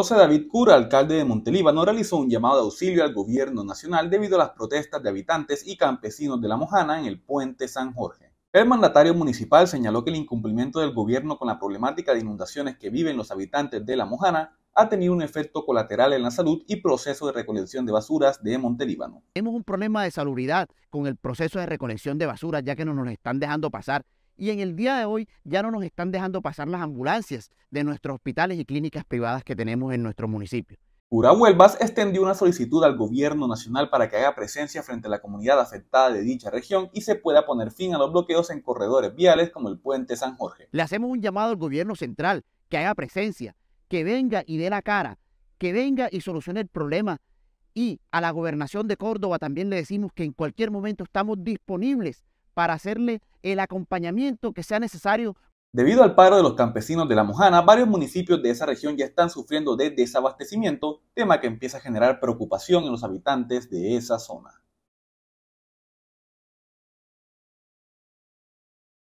José David Cura, alcalde de Montelíbano, realizó un llamado de auxilio al gobierno nacional debido a las protestas de habitantes y campesinos de La Mojana en el puente San Jorge. El mandatario municipal señaló que el incumplimiento del gobierno con la problemática de inundaciones que viven los habitantes de La Mojana ha tenido un efecto colateral en la salud y proceso de recolección de basuras de Montelíbano. Tenemos un problema de salubridad con el proceso de recolección de basuras ya que no nos están dejando pasar y en el día de hoy ya no nos están dejando pasar las ambulancias de nuestros hospitales y clínicas privadas que tenemos en nuestro municipio. Urán Huelvas extendió una solicitud al gobierno nacional para que haga presencia frente a la comunidad afectada de dicha región y se pueda poner fin a los bloqueos en corredores viales como el puente San Jorge. Le hacemos un llamado al gobierno central que haga presencia, que venga y dé la cara, que venga y solucione el problema. Y a la gobernación de Córdoba también le decimos que en cualquier momento estamos disponibles para hacerle el acompañamiento que sea necesario. Debido al paro de los campesinos de La Mojana, varios municipios de esa región ya están sufriendo de desabastecimiento, tema que empieza a generar preocupación en los habitantes de esa zona.